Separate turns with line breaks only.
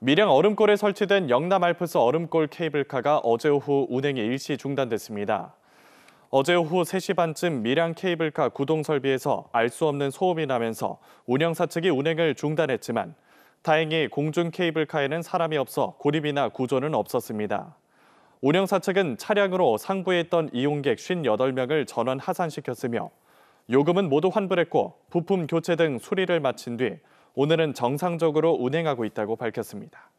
밀양 얼음골에 설치된 영남 알프스 얼음골 케이블카가 어제 오후 운행이 일시 중단됐습니다. 어제 오후 3시 반쯤 밀양 케이블카 구동 설비에서 알 수 없는 소음이 나면서 운영사 측이 운행을 중단했지만 다행히 공중 케이블카에는 사람이 없어 고립이나 구조는 없었습니다. 운영사 측은 차량으로 상부에 있던 이용객 58명을 전원 하산시켰으며 요금은 모두 환불했고 부품 교체 등 수리를 마친 뒤 오늘은 정상적으로 운행하고 있다고 밝혔습니다.